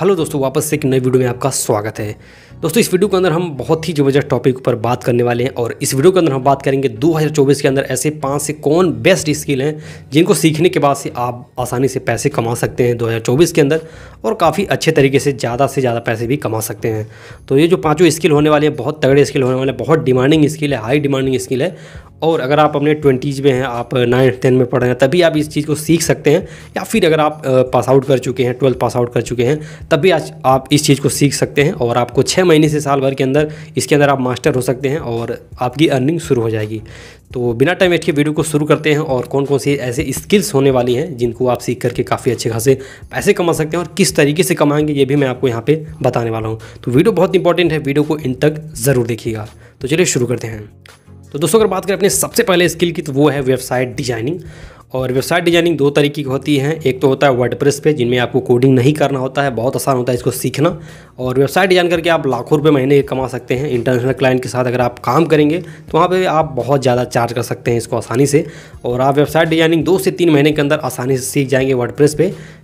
hello दोस्तों वापस से एक नई वीडियो में आपका स्वागत है दोस्तों इस वीडियो के अंदर हम बहुत ही जबरदस्त टॉपिक पर बात करने वाले हैं और इस वीडियो के अंदर हम बात करेंगे 2024 के अंदर ऐसे पांच से कौन बेस्ट स्किल हैं जिनको सीखने के बाद से आप आसानी से पैसे कमा सकते हैं 2024 के अंदर और काफ़ी अच्छे तरीके से ज़्यादा से ज़्यादा पैसे भी कमा सकते हैं तो ये जो पाँचों स्किल होने वाले हैं बहुत तगड़े स्किल होने वाले हैं बहुत डिमांडिंग स्किल है हाई डिमांडिंग स्किल है और अगर आप अपने ट्वेंटीज़ में हैं आप नाइन्थ टेन में पढ़ रहे हैं तभी आप इस चीज़ को सीख सकते हैं या फिर अगर आप पास आउट कर चुके हैं ट्वेल्थ पास आउट कर चुके हैं तभी आज आप इस चीज़ को सीख सकते हैं और आपको छः महीने से साल भर के अंदर इसके अंदर आप मास्टर हो सकते हैं और आपकी अर्निंग शुरू हो जाएगी तो बिना टाइम वेट के वीडियो को शुरू करते हैं और कौन कौन सी ऐसे स्किल्स होने वाली हैं जिनको आप सीख करके काफ़ी अच्छे खासे पैसे कमा सकते हैं और किस तरीके से कमाएंगे ये भी मैं आपको यहाँ पर बताने वाला हूँ तो वीडियो बहुत इंपॉर्टेंट है वीडियो को इन तक ज़रूर देखिएगा तो चलिए शुरू करते हैं तो दोस्तों अगर बात करें अपने सबसे पहले स्किल की तो वो है वेबसाइट डिजाइनिंग और वेबसाइट डिजाइनिंग दो तरीके की होती है एक तो होता है वर्डप्रेस पे जिनमें आपको कोडिंग नहीं करना होता है बहुत आसान होता है इसको सीखना और वेबसाइट डिजाइन करके आप लाखों रुपये महीने कमा सकते हैं इंटरनेशनल क्लाइंट के साथ अगर आप काम करेंगे तो वहाँ पे आप बहुत ज़्यादा चार्ज कर सकते हैं इसको आसानी से और आप वेबसाइट डिजाइनिंग दो से तीन महीने के अंदर आसानी से सीख जाएंगे वर्ड प्रेस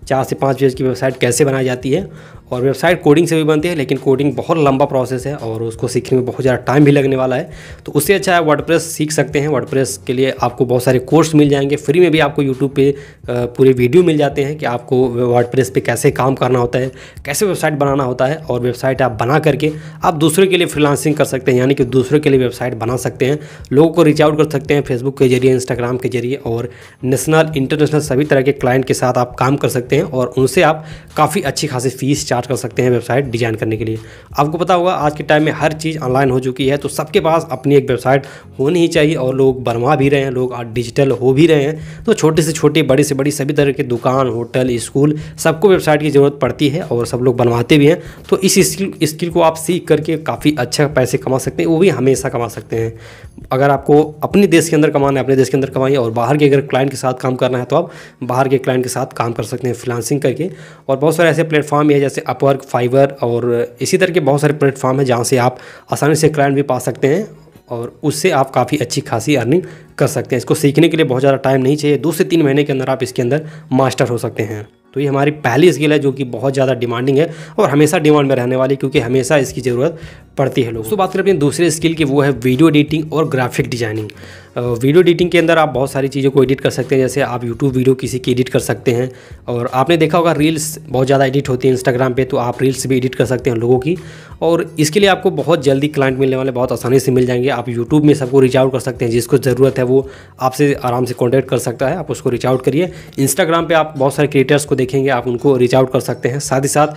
चार से पाँच पेज की वेबसाइट कैसे बनाई जाती है और वेबसाइट कोडिंग से भी बनती है लेकिन कोडिंग बहुत लंबा प्रोसेस है और उसको सीखने में बहुत ज़्यादा टाइम भी लगने वाला है तो उससे अच्छा है वर्डप्रेस सीख सकते हैं वर्डप्रेस के लिए आपको बहुत सारे कोर्स मिल जाएंगे फ्री में भी आपको यूट्यूब पे पूरे वीडियो मिल जाते हैं कि आपको वर्ड पर कैसे काम करना होता है कैसे वेबसाइट बनाना होता है और वेबसाइट आप बना करके आप दूसरों के लिए फ्रीलांसिंग कर सकते हैं यानी कि दूसरों के लिए वेबसाइट बना सकते हैं लोगों को रीच आउट कर सकते हैं फेसबुक के जरिए इंस्टाग्राम के जरिए और नेशनल इंटरनेशनल सभी तरह के क्लाइंट के साथ आप काम कर सकते हैं और उनसे आप काफ़ी अच्छी खासी फ़ीस चार्ज कर सकते हैं वेबसाइट डिज़ाइन करने के लिए आपको पता होगा आज के टाइम में हर चीज़ ऑनलाइन हो चुकी है तो सबके पास अपनी एक वेबसाइट होनी ही चाहिए और लोग बनवा भी रहे हैं लोग डिजिटल हो भी रहे हैं तो छोटे से छोटे बड़े से बड़ी सभी तरह के दुकान होटल स्कूल सबको वेबसाइट की ज़रूरत पड़ती है और सब लोग बनवाते भी हैं तो इस स्किल स्किल को आप सीख करके काफ़ी अच्छा पैसे कमा सकते हैं वो भी हमेशा कमा सकते हैं अगर आपको अपने देश के अंदर कमाना है अपने देश के अंदर कमाइए और बाहर के अगर क्लाइंट के साथ काम करना है तो आप बाहर के क्लाइंट के साथ काम कर सकते हैं फ्रीलांसिंग करके और बहुत सारे ऐसे प्लेटफॉर्म है जैसे अपवर्क फाइवर और इसी तरह के बहुत सारे प्लेटफॉर्म हैं जहाँ से आप आसानी से क्लाइंट भी पा सकते हैं और उससे आप काफ़ी अच्छी खासी अर्निंग कर सकते हैं इसको सीखने के लिए बहुत ज़्यादा टाइम नहीं चाहिए दो से तीन महीने के अंदर आप इसके अंदर मास्टर हो सकते हैं तो ये हमारी पहली स्किल है जो कि बहुत ज़्यादा डिमांडिंग है और हमेशा डिमांड में रहने वाली क्योंकि हमेशा इसकी ज़रूरत पड़ती है लोग तो बात करें अपनी दूसरी स्किल की वो है वीडियो एडिटिंग और ग्राफिक डिज़ाइनिंग वीडियो एडिटिंग के अंदर आप बहुत सारी चीज़ों को एडिट कर सकते हैं जैसे आप यूट्यूब वीडियो किसी की एडिट कर सकते हैं और आपने देखा होगा रील्स बहुत ज़्यादा एडिट होती है इंस्टाग्राम पर तो आप रील्स भी एडिट कर सकते हैं लोगों की और इसके लिए आपको बहुत जल्दी क्लाइंट मिलने वाले बहुत आसानी से मिल जाएंगे आप यूट्यूब में सबको रीच आउट कर सकते हैं जिसको ज़रूरत है वो आपसे आराम से कॉन्टैक्ट कर सकता है आप उसको रीच आउट करिए इंस्टाग्राम पर आप बहुत सारे क्रिएटर्स को देखेंगे आप उनको रीच आउट कर सकते हैं साथ ही साथ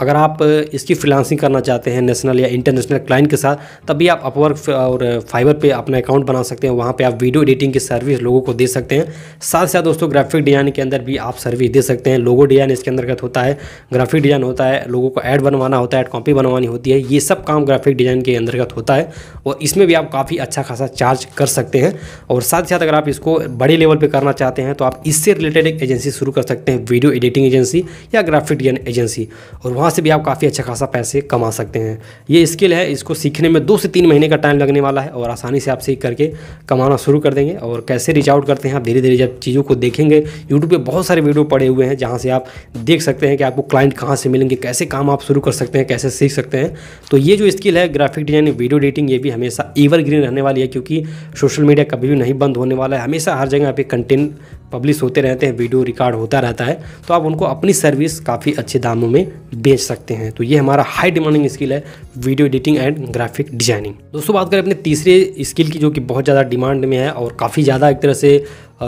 अगर आप इसकी फ्रीलांसिंग करना चाहते हैं नेशनल या इंटरनेशनल क्लाइंट के साथ तभी आप अपवर्क और फाइबर पर अपना अकाउंट बना सकते हैं वहाँ पर आप वीडियो एडिटिंग की सर्विस लोगों को दे सकते हैं साथ साथ दोस्तों ग्राफिक डिजाइन के अंदर भी आप सर्विस दे सकते हैं लोगो डिजाइन इसके अंदर होता है ग्राफिक डिजाइन होता है लोगों को ऐड बनवाना होता है ऐड कॉपी बनवाना करवानी होती है ये सब काम ग्राफिक डिज़ाइन के अंतर्गत होता है और इसमें भी आप काफ़ी अच्छा खासा चार्ज कर सकते हैं और साथ ही साथ अगर आप इसको बड़े लेवल पर करना चाहते हैं तो आप इससे रिलेटेड एक एजेंसी शुरू कर सकते हैं वीडियो एडिटिंग एजेंसी या ग्राफिक डिजाइन एजेंसी और वहाँ से भी आप काफ़ी अच्छा खासा पैसे कमा सकते हैं ये स्किल है इसको सीखने में दो से तीन महीने का टाइम लगने वाला है और आसानी से आप सीख करके कमाना शुरू कर देंगे और कैसे रीच आउट करते हैं आप धीरे धीरे जब चीज़ों को देखेंगे यूट्यूब पर बहुत सारे वीडियो पड़े हुए हैं जहाँ से आप देख सकते हैं कि आपको क्लाइंट कहाँ से मिलेंगे कैसे काम आप शुरू कर सकते हैं कैसे सीख सकते हैं सकते हैं तो ये जो स्किल है ग्राफिक डिज़ाइनिंग वीडियो एडिटिंग ये भी हमेशा एवरग्रीन रहने वाली है क्योंकि सोशल मीडिया कभी भी नहीं बंद होने वाला है हमेशा हर जगह पे कंटेंट पब्लिश होते रहते हैं वीडियो रिकॉर्ड होता रहता है तो आप उनको अपनी सर्विस काफ़ी अच्छे दामों में बेच सकते हैं तो ये हमारा हाई डिमांडिंग स्किल है video editing and graphic designing दोस्तों बात करें अपने तीसरे स्किल की जो कि बहुत ज़्यादा डिमांड में है और काफ़ी ज़्यादा एक तरह से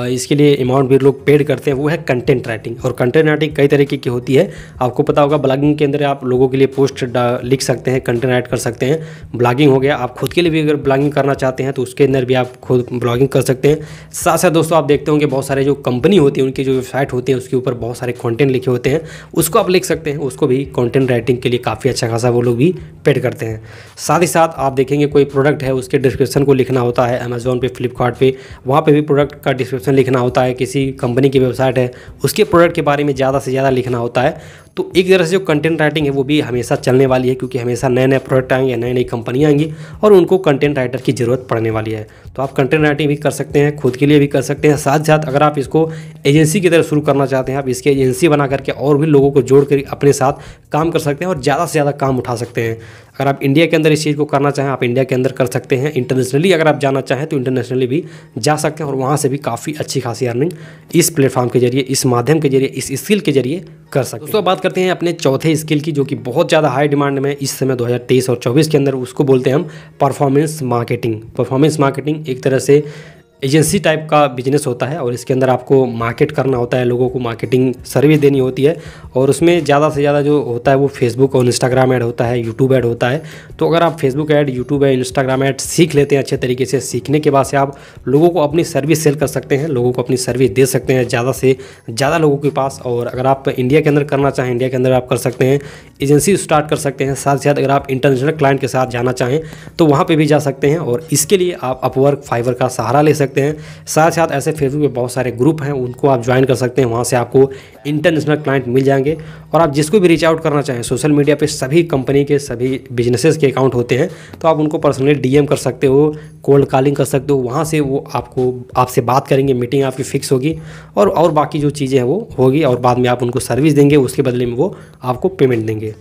इसके लिए अमाउंट भी लोग पेड करते हैं वो है कंटेंट राइटिंग और कंटेंट राइटिंग कई तरीके की होती है आपको पता होगा ब्लॉगिंग के अंदर आप लोगों के लिए पोस्ट लिख सकते हैं कंटेंट राइट कर सकते हैं ब्लॉगिंग हो गया आप खुद के लिए भी अगर ब्लॉगिंग करना चाहते हैं तो उसके अंदर भी आप खुद ब्लॉगिंग कर सकते हैं साथ साथ दोस्तों आप देखते होंगे बहुत सारे जो कंपनी होती है उनकी जो वेबसाइट होती है उसके ऊपर बहुत सारे कॉन्टेंट लिखे होते हैं उसको आप लिख सकते हैं उसको भी कॉन्टेंट राइटिंग के लिए काफ़ी अच्छा खासा वो लोग भी पेड करते हैं साथ ही साथ आप देखेंगे कोई प्रोडक्ट है उसके डिस्क्रिप्शन को लिखना होता है अमेजोन पे फ्लिपकार्ट वहाँ पर भी प्रोडक्ट का डिस्क्रिप्शन डिस्क्रिप्शन लिखना होता है किसी कंपनी की वेबसाइट है उसके प्रोडक्ट के बारे में ज़्यादा से ज़्यादा लिखना होता है तो एक तरह से जो कंटेंट राइटिंग है वो भी हमेशा चलने वाली है क्योंकि हमेशा नए नए प्रोडक्ट आएंगे नई नई कंपनियाँ आएंगी और उनको कंटेंट राइटर की ज़रूरत पड़ने वाली है तो आप कंटेंट राइटिंग भी कर सकते हैं खुद के लिए भी कर सकते हैं साथ साथ अगर आप इसको एजेंसी की तरह शुरू करना चाहते हैं आप इसकी एजेंसी बना करके और भी लोगों को जोड़ कर अपने साथ काम कर सकते हैं और ज़्यादा से ज़्यादा काम उठा सकते हैं अगर आप इंडिया के अंदर इस चीज़ को करना चाहें आप इंडिया के अंदर कर सकते हैं इंटरनेशनली अगर आप जाना चाहें तो इंटरनेशनली भी जा सकते हैं और वहाँ से भी काफ़ी अच्छी खासी अर्निंग इस प्लेटफॉर्म के जरिए इस माध्यम के जरिए इस स्किल के जरिए कर सकते हैं तो बात करते हैं अपने चौथे स्किल की जो कि बहुत ज़्यादा हाई डिमांड में इस समय दो और चौबीस के अंदर उसको बोलते हैं हम परफॉर्मेंस मार्केटिंग परफॉर्मेंस मार्केटिंग एक तरह से एजेंसी टाइप का बिजनेस होता है और इसके अंदर आपको मार्केट करना होता है लोगों को मार्केटिंग सर्विस देनी होती है और उसमें ज़्यादा से ज़्यादा जो होता है वो फेसबुक और इंस्टाग्राम ऐड होता है यूट्यूब ऐड होता है तो अगर आप Facebook ad YouTube ad Instagram ad सीख लेते हैं अच्छे तरीके से सीखने के बाद से आप लोगों को अपनी सर्विस सेल कर सकते हैं लोगों को अपनी सर्विस दे सकते हैं ज़्यादा से ज़्यादा लोगों के पास और अगर आप इंडिया के अंदर करना चाहें इंडिया के अंदर आप कर सकते हैं एजेंसी स्टार्ट कर सकते हैं साथ ही साथ अगर आप इंटरनेशनल क्लाइंट के साथ जाना चाहें तो वहाँ पर भी जा सकते हैं और इसके लिए आप अपवर्क फाइवर का सहारा ले सकते सकते हैं साथ साथ ऐसे फेसबुक पे बहुत सारे ग्रुप हैं उनको आप ज्वाइन कर सकते हैं वहाँ से आपको इंटरनेशनल क्लाइंट मिल जाएंगे और आप जिसको भी रीच आउट करना चाहें सोशल मीडिया पे सभी कंपनी के सभी बिजनेसेस के अकाउंट होते हैं तो आप उनको पर्सनली डीएम कर सकते हो कोल्ड कॉलिंग कर सकते हो वहाँ से वो आपको आपसे बात करेंगे मीटिंग आपकी फ़िक्स होगी और और बाकी जो चीज़ें हैं वो होगी और बाद में आप उनको सर्विस देंगे उसके बदले में वो आपको पेमेंट देंगे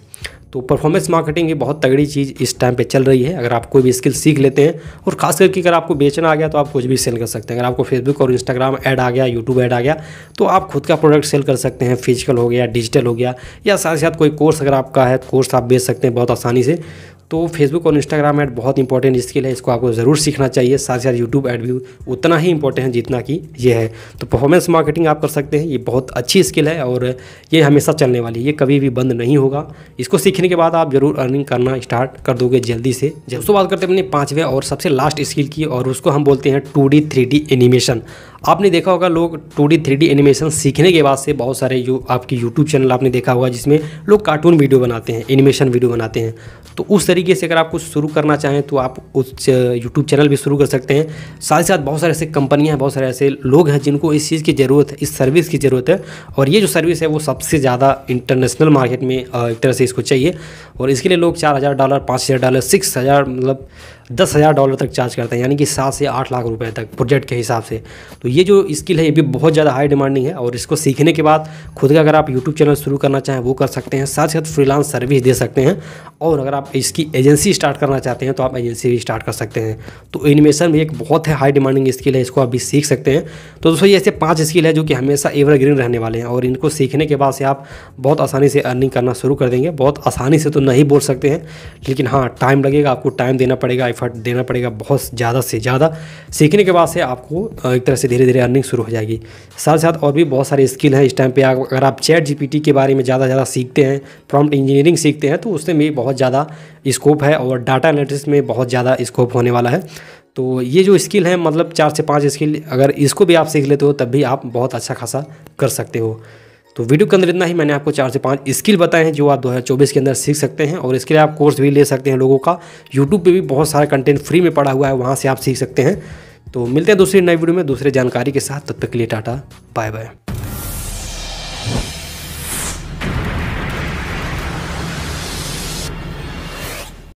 तो परफॉर्मेंस मार्केटिंग ये बहुत तगड़ी चीज़ इस टाइम पे चल रही है अगर आप कोई भी स्किल सीख लेते हैं और खास करके अगर आपको बेचना आ गया तो आप कुछ भी सेल कर सकते हैं अगर आपको फेसबुक और इंस्टाग्राम ऐड आ गया यूट्यूब ऐड आ गया तो आप खुद का प्रोडक्ट सेल कर सकते हैं फिजिकल हो गया डिजिटल हो गया या साथ ही साथ कोई कोर्स अगर आपका है कोर्स आप बेच सकते हैं बहुत आसानी से तो फेसबुक और इंस्टाग्राम ऐड बहुत इंपॉर्टेंट स्किल है इसको आपको ज़रूर सीखना चाहिए साथ ही साथ यूट्यूब ऐड भी उतना ही इंपॉर्टेंट है जितना कि ये है तो परफॉर्मेंस मार्केटिंग आप कर सकते हैं ये बहुत अच्छी स्किल है और ये हमेशा चलने वाली है ये कभी भी बंद नहीं होगा इसको सीखने के बाद आप ज़रूर अर्निंग करना स्टार्ट कर दोगे जल्दी से जब उसको बात करते हैं अपने पाँचवें और सबसे लास्ट स्किल की और उसको हम बोलते हैं टू डी एनिमेशन आपने देखा होगा लोग two D three D animation सीखने के बाद से बहुत सारे यू आपकी यूट्यूब चैनल आपने देखा होगा जिसमें लोग कार्टून वीडियो बनाते हैं एनिमेशन वीडियो बनाते हैं तो उस तरीके से अगर आप कुछ शुरू करना चाहें तो आप उस यूट्यूब चैनल भी शुरू कर सकते हैं साथ ही साथ बहुत सारे ऐसे कंपनियाँ हैं बहुत सारे ऐसे लोग हैं जिनको इस चीज़ की ज़रूरत है इस सर्विस की ज़रूरत है और ये जो सर्विस है वो सबसे ज़्यादा इंटरनेशनल मार्केट में एक तरह से इसको चाहिए और इसके लिए लोग चार हज़ार डॉलर पाँच हज़ार डॉलर सिक्स हज़ार मतलब दस हज़ार डॉलर तक चार्ज करता है यानी कि सात से आठ लाख रुपए तक प्रोजेक्ट के हिसाब से तो ये जो स्किल है ये भी बहुत ज़्यादा हाई डिमांडिंग है और इसको सीखने के बाद खुद का अगर आप यूट्यूब चैनल शुरू करना चाहें वो कर सकते हैं साथ ही साथ फ्रीलांस सर्विस दे सकते हैं और अगर आप इसकी एजेंसी स्टार्ट करना चाहते हैं तो आप एजेंसी भी स्टार्ट कर सकते हैं तो एनिमेशन भी एक बहुत है हाई डिमांडिंग स्किल है इसको आप भी सीख सकते हैं तो दोस्तों ये ऐसे पाँच स्किल है जो कि हमेशा एवरग्रीन रहने वाले हैं और इनको सीखने के बाद से आप बहुत आसानी से अर्निंग करना शुरू कर देंगे बहुत आसानी से तो नहीं बोल सकते हैं लेकिन हाँ टाइम लगेगा आपको टाइम देना पड़ेगा एफर्ट देना पड़ेगा बहुत ज़्यादा से ज़्यादा सीखने के बाद से आपको एक तरह से धीरे धीरे अर्निंग शुरू हो जाएगी साथ साथ और भी बहुत सारे स्किल हैं इस टाइम पे अगर आप चैट जी के बारे में ज़्यादा ज़्यादा सीखते हैं प्रॉम्प्ट इंजीनियरिंग सीखते हैं तो उसमें भी बहुत ज़्यादा स्कोप है और डाटा एनालिटिक्स में बहुत ज़्यादा स्कोप होने वाला है तो ये जो स्किल है मतलब चार से पाँच स्किल अगर इसको भी आप सीख लेते हो तब भी आप बहुत अच्छा खासा कर सकते हो तो वीडियो के अंदर इतना ही मैंने आपको चार से पाँच स्किल बताए हैं जो आप 2024 के अंदर सीख सकते हैं और इसके लिए आप कोर्स भी ले सकते हैं लोगों का यूट्यूब पे भी बहुत सारा कंटेंट फ्री में पड़ा हुआ है वहाँ से आप सीख सकते हैं तो मिलते हैं दूसरी नई वीडियो में दूसरे जानकारी के साथ तब तक के लिए टाटा बाय बाय